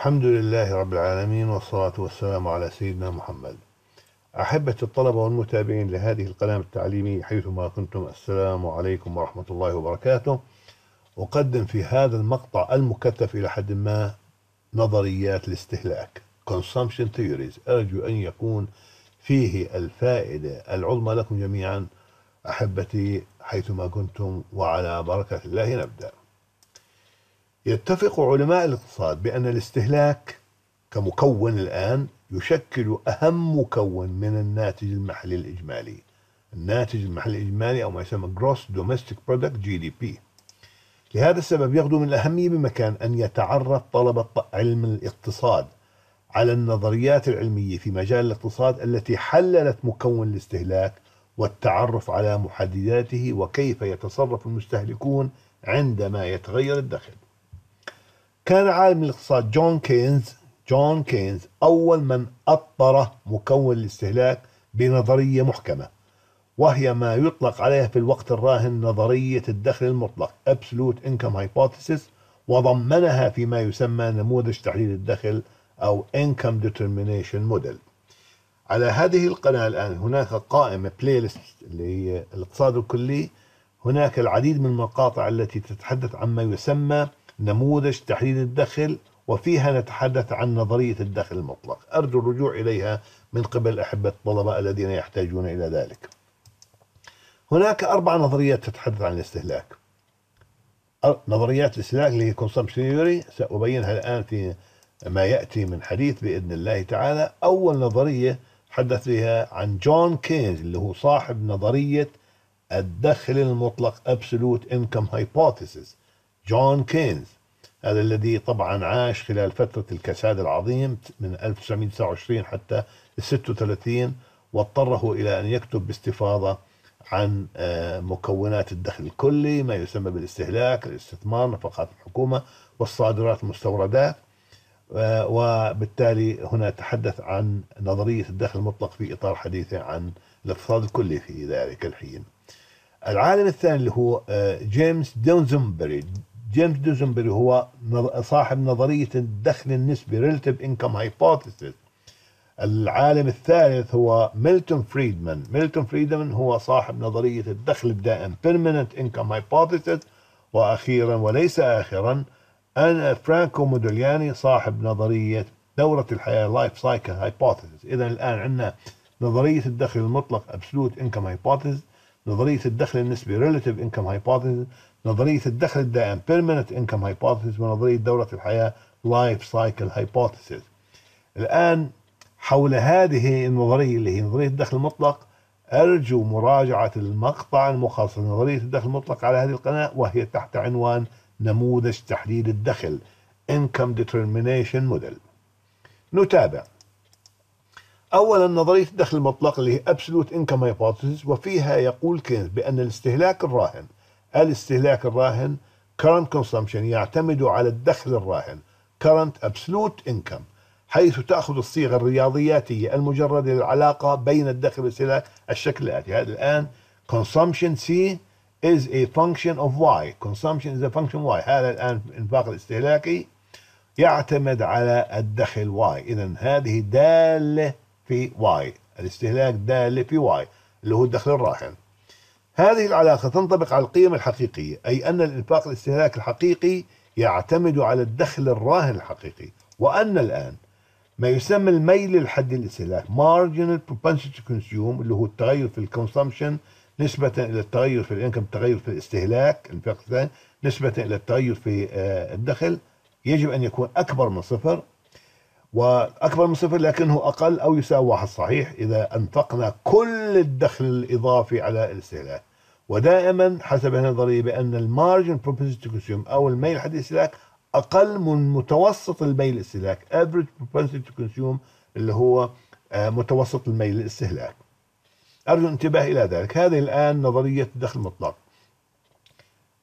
الحمد لله رب العالمين والصلاة والسلام على سيدنا محمد أحبة الطلبة والمتابعين لهذه القناة التعليمية حيثما كنتم السلام عليكم ورحمة الله وبركاته أقدم في هذا المقطع المكثف إلى حد ما نظريات الاستهلاك consumption theories أرجو أن يكون فيه الفائدة العظمى لكم جميعا أحبتي حيثما كنتم وعلى بركة الله نبدأ يتفق علماء الاقتصاد بأن الاستهلاك كمكون الآن يشكل أهم مكون من الناتج المحلي الإجمالي الناتج المحلي الإجمالي أو ما يسمى Gross Domestic Product GDP لهذا السبب يغدو من الأهمية بمكان أن يتعرف طلبة علم الاقتصاد على النظريات العلمية في مجال الاقتصاد التي حللت مكون الاستهلاك والتعرف على محدداته وكيف يتصرف المستهلكون عندما يتغير الدخل كان عالم الاقتصاد جون كينز جون كينز أول من أطر مكون الاستهلاك بنظرية محكمة وهي ما يطلق عليها في الوقت الراهن نظرية الدخل المطلق Absolute Income Hypothesis وضمنها فيما يسمى نموذج تحليل الدخل أو Income Determination Model على هذه القناة الآن هناك قائمة بلاي ليست الاقتصاد الكلي هناك العديد من المقاطع التي تتحدث عن ما يسمى نموذج تحليل الدخل وفيها نتحدث عن نظرية الدخل المطلق أرجو الرجوع إليها من قبل أحبة الطلبة الذين يحتاجون إلى ذلك هناك أربع نظريات تتحدث عن الاستهلاك نظريات الاستهلاك اللي هي consumption theory سأبينها الآن في ما يأتي من حديث بإذن الله تعالى أول نظرية حدث بها عن جون كينز اللي هو صاحب نظرية الدخل المطلق Absolute Income Hypothesis جون كينز هذا الذي طبعا عاش خلال فترة الكساد العظيم من 1929 حتى 36 واضطره إلى أن يكتب باستفاضة عن آه، مكونات الدخل الكلي ما يسمى بالاستهلاك الاستثمار نفقات الحكومة والصادرات المستوردات آه، وبالتالي هنا تحدث عن نظرية الدخل المطلق في إطار حديثه عن الاقتصاد الكلي في ذلك الحين العالم الثاني اللي هو آه، جيمس دونزنبري جيمس دوزنبري هو صاحب نظرية الدخل النسبي ريلاتيف انكم هايبوثيسيس العالم الثالث هو ميلتون فريدمان ميلتون فريدمان هو صاحب نظرية الدخل الدائم بيرمننت انكم هايبوثيسيس وأخيرا وليس آخرا أنا فرانكو مودولياني صاحب نظرية دورة الحياة لايف سايكل هايبوثيسيس إذا الآن عندنا نظرية الدخل المطلق ابسولوت انكم هايبوثيسيس نظرية الدخل النسبي ريلاتيف انكم هايبوثيسيس نظريه الدخل الدائم Permanent Income Hypothesis ونظريه دوره الحياه Life Cycle Hypothesis الان حول هذه النظريه اللي هي نظريه الدخل المطلق ارجو مراجعه المقطع المخصص لنظريه الدخل المطلق على هذه القناه وهي تحت عنوان نموذج تحديد الدخل Income Determination Model نتابع اولا نظريه الدخل المطلق اللي هي Absolute Income Hypothesis وفيها يقول كينز بان الاستهلاك الراهن الاستهلاك الراهن current consumption يعتمد على الدخل الراهن current absolute income حيث تأخذ الصيغة الرياضياتية المجردة للعلاقة بين الدخل والاستهلاك الشكل الآتي هذا الآن consumption C is a function of Y consumption is a function of Y هذا الآن الإنفاق الاستهلاكي يعتمد على الدخل Y إذا هذه دالة في Y الاستهلاك دالة في Y اللي هو الدخل الراهن هذه العلاقة تنطبق على القيم الحقيقية أي أن الإنفاق الاستهلاك الحقيقي يعتمد على الدخل الراهن الحقيقي وأن الآن ما يسمى الميل الحد الاستهلاك marginal propensity to consume اللي هو التغير في الكونسومشن نسبة إلى التغير في الانكم التغير في الاستهلاك الانفاق نسبة إلى التغير في آه، الدخل يجب أن يكون أكبر من صفر وأكبر من صفر لكنه أقل أو يساوي واحد صحيح إذا أنفقنا كل الدخل الإضافي على الاستهلاك ودائما حسب النظرية بأن المارجن بروبنسيتي تو كونسيوم أو الميل حد الاستهلاك أقل من متوسط الميل الاستهلاك افريج بروبنسيتي تو كونسيوم اللي هو آه، متوسط الميل للاستهلاك أرجو الانتباه إلى ذلك هذه الآن نظرية الدخل المطلق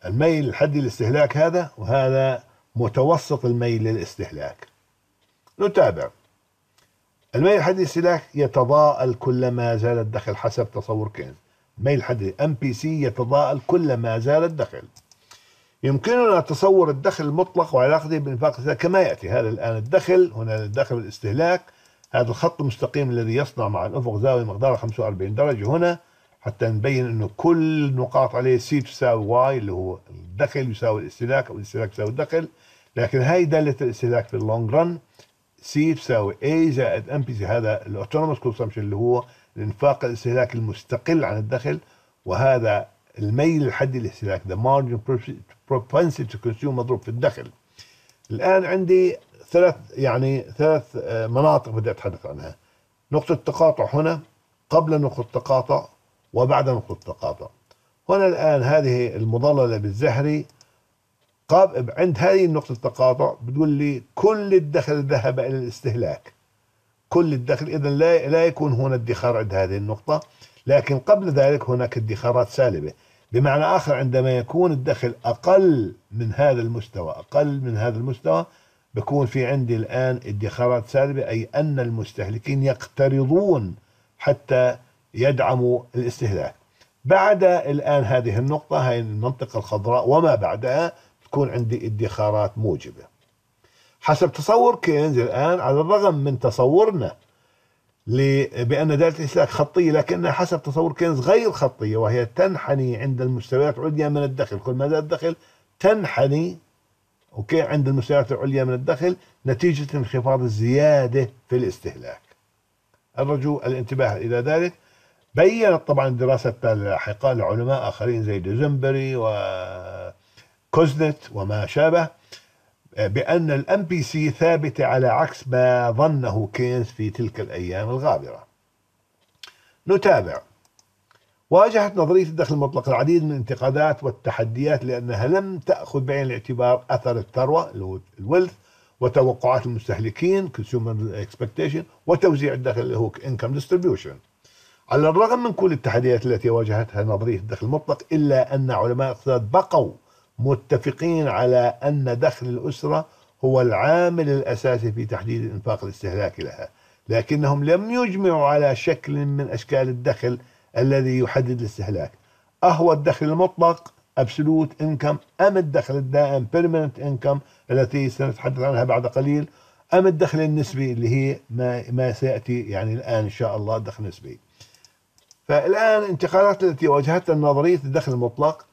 الميل الحدي للاستهلاك هذا وهذا متوسط الميل للاستهلاك نتابع الميل الحدي الاستهلاك يتضاءل كلما زاد الدخل حسب تصور كينز ميل الحديدي ام بي سي يتضاءل كلما زاد الدخل يمكننا تصور الدخل المطلق وعلاقته بانفاق كما ياتي هذا الان الدخل هنا الدخل والاستهلاك هذا الخط المستقيم الذي يصنع مع الافق زاويه مقدارها 45 درجه هنا حتى نبين انه كل نقاط عليه سي تساوي واي اللي هو الدخل يساوي الاستهلاك او الاستهلاك يساوي الدخل لكن هاي داله الاستهلاك في اللونج رن سي تساوي اي زائد ام بي سي هذا الاوتونوموس كونسبشن اللي هو الانفاق الاستهلاك المستقل عن الدخل وهذا الميل الحدي للاستهلاك the margin propensity to consume مضروب في الدخل الآن عندي ثلاث يعني ثلاث آه، مناطق بدي أتحدث عنها نقطة تقاطع هنا قبل نقطة تقاطع وبعد نقطة تقاطع هنا الآن هذه المضللة بالزهري عند هذه نقطة التقاطع بتقول لي كل الدخل ذهب إلى الاستهلاك كل الدخل إذا لا لا يكون هنا ادخار عند هذه النقطة لكن قبل ذلك هناك ادخارات سالبة بمعنى آخر عندما يكون الدخل أقل من هذا المستوى أقل من هذا المستوى بكون في عندي الآن ادخارات سالبة أي أن المستهلكين يقترضون حتى يدعموا الاستهلاك بعد الآن هذه النقطة هي المنطقة الخضراء وما بعدها تكون عندي ادخارات موجبة حسب تصور كينز الآن على الرغم من تصورنا بأن دالة الإسلاك خطية لكنها حسب تصور كينز غير خطية وهي تنحني عند المستويات العليا من الدخل كل ما زاد الدخل تنحني أوكي عند المستويات العليا من الدخل نتيجة انخفاض الزيادة في الاستهلاك أرجو الانتباه إلى ذلك بينت طبعا دراسة لاحقة لعلماء آخرين زي ديزمبري وكوزنت وما شابه بأن الام بي سي ثابتة على عكس ما ظنه كينز في تلك الأيام الغابرة نتابع واجهت نظرية الدخل المطلق العديد من الانتقادات والتحديات لأنها لم تأخذ بعين الاعتبار أثر الثروة الولث وتوقعات المستهلكين consumer expectation وتوزيع الدخل اللي هو income distribution على الرغم من كل التحديات التي واجهتها نظرية الدخل المطلق إلا أن علماء الاقتصاد بقوا متفقين على أن دخل الأسرة هو العامل الأساسي في تحديد الإنفاق الاستهلاكي لها لكنهم لم يجمعوا على شكل من أشكال الدخل الذي يحدد الاستهلاك أهو الدخل المطلق أبسلوت إنكم أم الدخل الدائم بيرمننت إنكم التي سنتحدث عنها بعد قليل أم الدخل النسبي اللي هي ما, ما سيأتي يعني الآن إن شاء الله دخل نسبي فالآن انتقالات التي واجهتها نظرية الدخل المطلق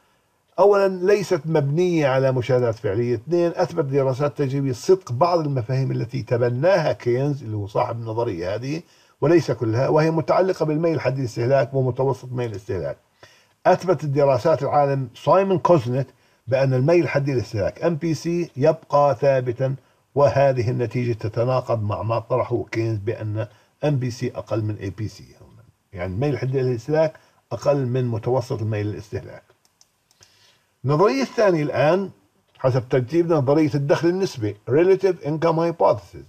أولا ليست مبنية على مشاهدات فعلية اثنين أثبت دراسات تجريبية صدق بعض المفاهيم التي تبناها كينز اللي هو صاحب النظرية هذه وليس كلها وهي متعلقة بالميل حد الاستهلاك ومتوسط ميل الاستهلاك أثبت الدراسات العالم سايمون كوزنت بأن الميل حد الاستهلاك ام بي سي يبقى ثابتا وهذه النتيجة تتناقض مع ما طرحه كينز بأن ام بي سي أقل من اي بي سي يعني ميل حد الاستهلاك أقل من متوسط الميل الاستهلاك النظرية الثانية الآن حسب ترتيب نظرية الدخل النسبي Relative Income Hypothesis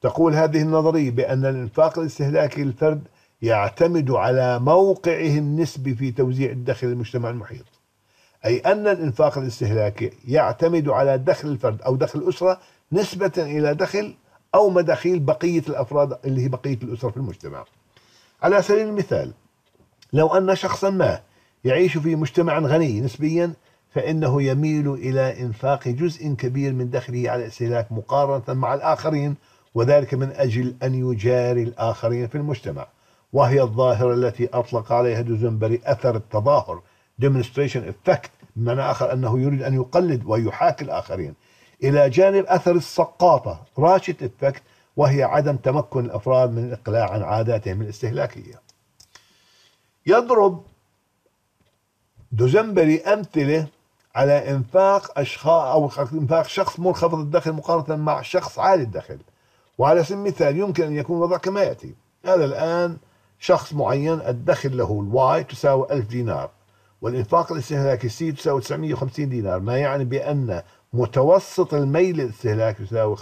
تقول هذه النظرية بأن الإنفاق الاستهلاكي للفرد يعتمد على موقعه النسبي في توزيع الدخل المجتمع المحيط أي أن الإنفاق الاستهلاكي يعتمد على دخل الفرد أو دخل الأسرة نسبة إلى دخل أو مداخيل بقية الأفراد اللي هي بقية الأسرة في المجتمع على سبيل المثال لو أن شخصا ما يعيش في مجتمع غني نسبيا فإنه يميل إلى إنفاق جزء كبير من دخله على الاستهلاك مقارنة مع الآخرين وذلك من أجل أن يجاري الآخرين في المجتمع وهي الظاهرة التي أطلق عليها دوزنبري أثر التظاهر demonstration effect بمعنى آخر أنه يريد أن يقلد ويحاكي الآخرين إلى جانب أثر السقاطة راشد effect وهي عدم تمكن الأفراد من الإقلاع عن عاداتهم الاستهلاكية يضرب دوزنبري أمثلة على انفاق اشخاص او انفاق شخص منخفض الدخل مقارنه مع شخص عالي الدخل وعلى سبيل المثال يمكن ان يكون الوضع كما ياتي هذا الان شخص معين الدخل له الواي تساوي 1000 دينار والانفاق الاستهلاكي سي تساوي 950 دينار ما يعني بان متوسط الميل الاستهلاكي يساوي 95%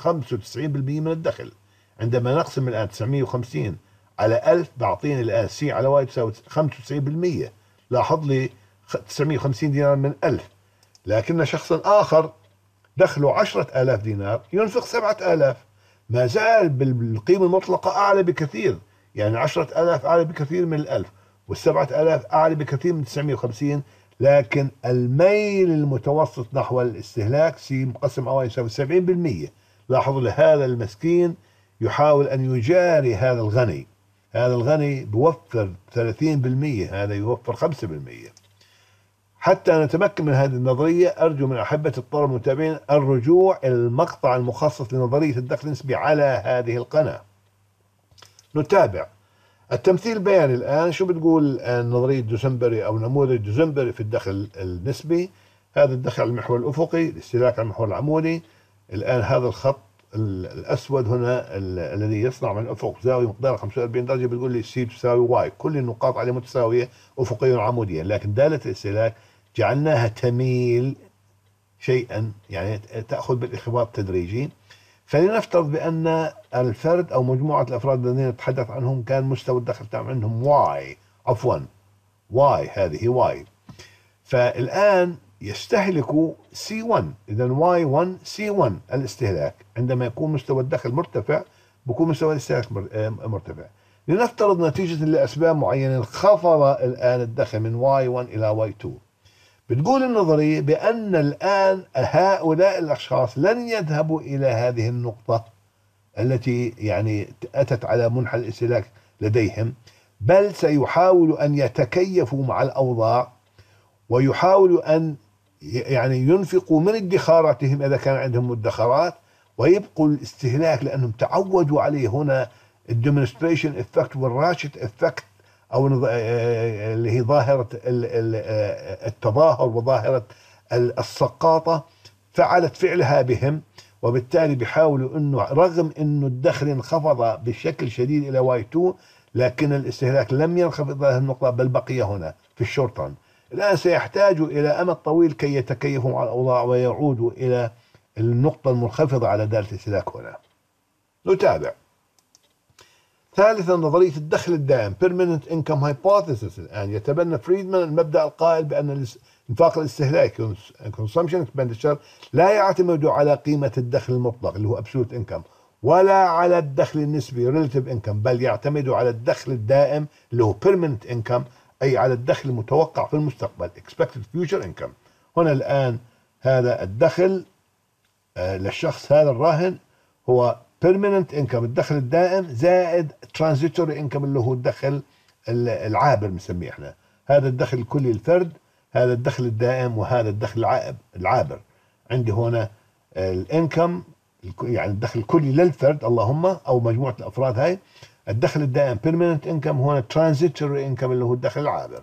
من الدخل عندما نقسم الان 950 على 1000 بعطيني الان سي على واي تساوي 95% لاحظ لي 950 دينار من 1000 لكن شخصا آخر دخله عشرة آلاف دينار ينفق سبعة آلاف ما زال بالقيمة المطلقة أعلى بكثير يعني عشرة آلاف أعلى بكثير من الألف والسبعة آلاف أعلى بكثير من 950 لكن الميل المتوسط نحو الاستهلاك سي مقسم أو يساوي 70% لاحظوا هذا المسكين يحاول أن يجاري هذا الغني هذا الغني بوفر 30% هذا يوفر 5% حتى نتمكن من هذه النظرية أرجو من أحبة الطلبة المتابعين الرجوع إلى المقطع المخصص لنظرية الدخل النسبي على هذه القناة نتابع التمثيل بياني الآن شو بتقول نظرية دوسنبري أو نموذج دوسنبري في الدخل النسبي هذا الدخل على المحور الأفقي الاستهلاك على المحور العمودي الآن هذا الخط الأسود هنا الذي يصنع من أفق زاوية مقدارها 45 درجة بتقول لي سي تساوي واي كل النقاط عليه متساوية أفقيا وعموديا لكن دالة الاستهلاك جعلناها تميل شيئا يعني تأخذ بالإخبار التدريجي فلنفترض بأن الفرد أو مجموعة الأفراد الذين نتحدث عنهم كان مستوى الدخل تاعهم عندهم واي عفوا واي هذه واي فالآن يستهلكوا سي 1 إذا واي 1 سي 1 الاستهلاك عندما يكون مستوى الدخل مرتفع بكون مستوى الاستهلاك آه، مرتفع لنفترض نتيجة لأسباب معينة انخفض الآن الدخل من واي 1 إلى واي 2 بتقول النظرية بأن الآن هؤلاء الأشخاص لن يذهبوا إلى هذه النقطة التي يعني أتت على منحى الاستهلاك لديهم بل سيحاولوا أن يتكيفوا مع الأوضاع ويحاولوا أن يعني ينفقوا من ادخاراتهم إذا كان عندهم مدخرات ويبقوا الاستهلاك لأنهم تعودوا عليه هنا الديمونستريشن افكت والراشد افكت او آه، آه، آه، اللي هي ظاهره التظاهر وظاهره السقاطه فعلت فعلها بهم وبالتالي بيحاولوا انه رغم انه الدخل انخفض بشكل شديد الى واي 2 لكن الاستهلاك لم ينخفض هذه النقطه بل بقي هنا في الشورت الان سيحتاجوا الى امد طويل كي يتكيفوا مع الاوضاع ويعودوا الى النقطه المنخفضه على دائره الاستهلاك هنا نتابع ثالثا نظرية الدخل الدائم Permanent Income Hypothesis الآن يتبنى فريدمان المبدأ القائل بأن الإنفاق الاستهلاكي Consumption Expenditure لا يعتمد على قيمة الدخل المطلق اللي هو Absolute Income ولا على الدخل النسبي Relative Income بل يعتمد على الدخل الدائم اللي هو Permanent Income أي على الدخل المتوقع في المستقبل Expected Future Income هنا الآن هذا الدخل آه، للشخص هذا الراهن هو بيرمننت انكم الدخل الدائم زائد ترانزيتوري انكم اللي هو الدخل العابر بنسميه احنا هذا الدخل الكلي الفرد هذا الدخل الدائم وهذا الدخل العابر عندي هنا الانكم يعني الدخل الكلي للفرد اللهم او مجموعه الافراد هاي الدخل الدائم بيرمننت انكم هنا ترانزيتوري انكم اللي هو الدخل العابر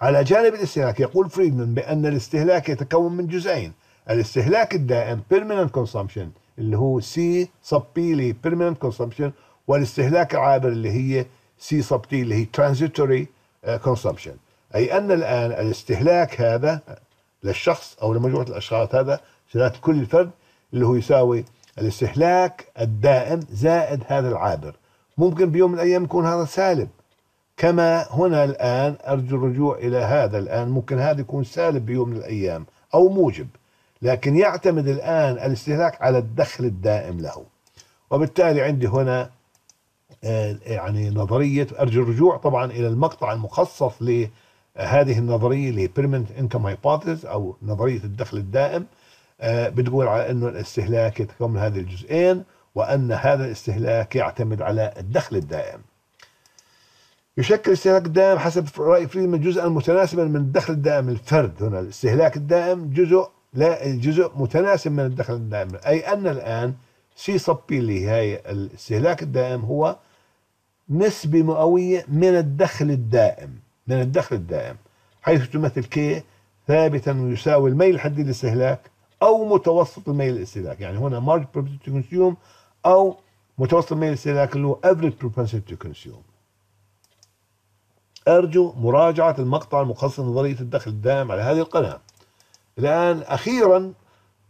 على جانب الاستهلاك يقول فريدمان بان الاستهلاك يتكون من جزئين الاستهلاك الدائم permanent consumption اللي هو سي سب بي اللي هي بيرمننت كونسبشن والاستهلاك العابر اللي هي سي سب تي اللي هي ترانزيتوري آه، كونسبشن أي أن الآن الاستهلاك هذا آه، للشخص أو لمجموعة الأشخاص هذا استهلاك كل فرد اللي هو يساوي الاستهلاك الدائم زائد هذا العابر ممكن بيوم من الأيام يكون هذا سالب كما هنا الآن أرجو الرجوع إلى هذا الآن ممكن هذا يكون سالب بيوم من الأيام أو موجب لكن يعتمد الآن الاستهلاك على الدخل الدائم له وبالتالي عندي هنا آه، يعني نظرية أرجو الرجوع طبعا إلى المقطع المخصص لهذه النظرية اللي هي Permanent Income Hypothesis أو نظرية الدخل الدائم آه، بتقول على أنه الاستهلاك يتكون هذه الجزئين وأن هذا الاستهلاك يعتمد على الدخل الدائم يشكل الاستهلاك الدائم حسب رأي فريدمان جزءا متناسبا من الدخل الدائم الفرد هنا الاستهلاك الدائم جزء لا جزء متناسب من الدخل الدائم أي أن الآن سي صب بي اللي هي الاستهلاك الدائم هو نسبة مئوية من الدخل الدائم من الدخل الدائم حيث تمثل كي ثابتا ويساوي الميل الحدي للاستهلاك أو متوسط الميل للاستهلاك يعني هنا مارج بروبنسيتي تو كونسيوم أو متوسط الميل للاستهلاك اللي هو افريج بروبنسيتي تو كونسيوم أرجو مراجعة المقطع المخصص لنظرية الدخل الدائم على هذه القناة الآن أخيرا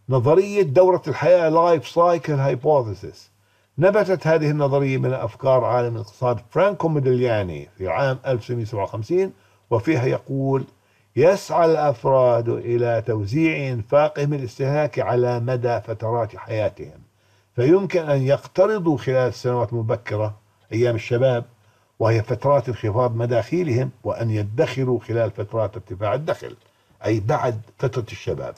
نظرية دورة الحياة لايف سايكل هايبوثيسيس نبتت هذه النظرية من أفكار عالم الاقتصاد فرانكو ميدلياني في عام 1957 وفيها يقول يسعى الأفراد إلى توزيع إنفاقهم الاستهلاكي على مدى فترات حياتهم فيمكن أن يقترضوا خلال السنوات المبكرة أيام الشباب وهي فترات انخفاض مداخيلهم وأن يدخروا خلال فترات ارتفاع الدخل أي بعد فترة الشباب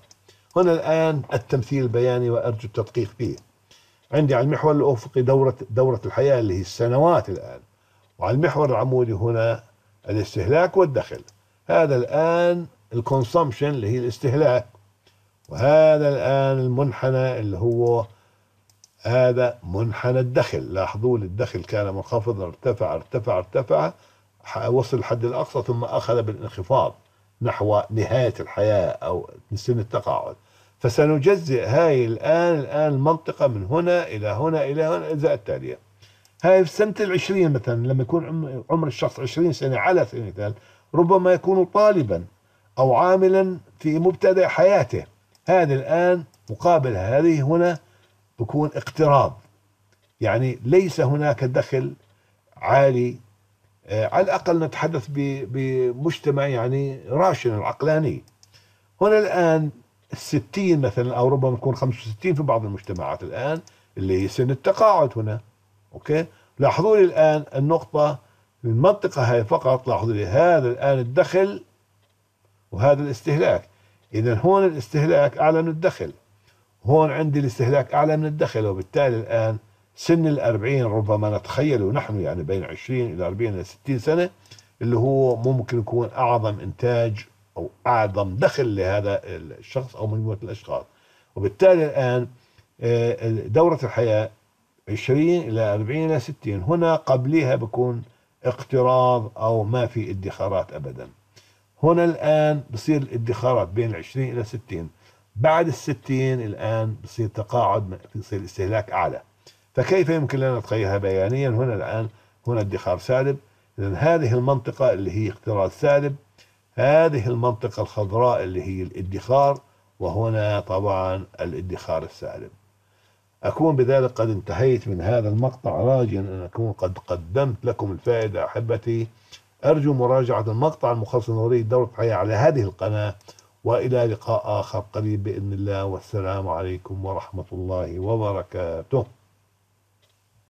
هنا الآن التمثيل البياني وأرجو التدقيق فيه عندي على المحور الأفقي دورة, دورة الحياة اللي هي السنوات الآن وعلى المحور العمودي هنا الاستهلاك والدخل هذا الآن الكونسومشن اللي هي الاستهلاك وهذا الآن المنحنى اللي هو هذا منحنى الدخل لاحظوا لي الدخل كان منخفضا ارتفع ارتفع ارتفع, ارتفع وصل الحد الأقصى ثم أخذ بالانخفاض نحو نهاية الحياة أو سن التقاعد فسنجزئ هاي الآن الآن المنطقة من هنا إلى هنا إلى هنا الأجزاء التالية هاي في سنة العشرين مثلا لما يكون عمر الشخص عشرين سنة على سبيل المثال ربما يكون طالبا أو عاملا في مبتدأ حياته هذا الآن مقابل هذه هنا بكون اقتراض يعني ليس هناك دخل عالي آه، على الأقل نتحدث بمجتمع يعني راشن عقلاني هنا الآن الستين مثلا أو ربما يكون 65 في بعض المجتمعات الآن اللي هي سن التقاعد هنا أوكي لاحظوا لي الآن النقطة المنطقة هاي فقط لاحظوا لي هذا الآن الدخل وهذا الاستهلاك إذا هون الاستهلاك أعلى من الدخل هون عندي الاستهلاك أعلى من الدخل وبالتالي الآن سن ال40 ربما نتخيله نحن يعني بين 20 إلى 40 إلى 60 سنة اللي هو ممكن يكون أعظم إنتاج أو أعظم دخل لهذا الشخص أو مجموعة الأشخاص وبالتالي الآن آه، دورة الحياة 20 إلى 40 إلى 60 هنا قبليها بكون اقتراض أو ما في ادخارات أبدا هنا الآن بصير الادخارات بين 20 إلى 60 بعد ال 60 الآن بصير تقاعد بصير استهلاك أعلى فكيف يمكن لنا نطقيها بيانيا هنا الآن هنا ادخار سالب إذا هذه المنطقة اللي هي اقتراض سالب هذه المنطقة الخضراء اللي هي الادخار وهنا طبعا الادخار السالب أكون بذلك قد انتهيت من هذا المقطع راجيا أن أكون قد قدمت لكم الفائدة أحبتي أرجو مراجعة المقطع المخصص نوري دورة الحياة على هذه القناة وإلى لقاء آخر قريب بإذن الله والسلام عليكم ورحمة الله وبركاته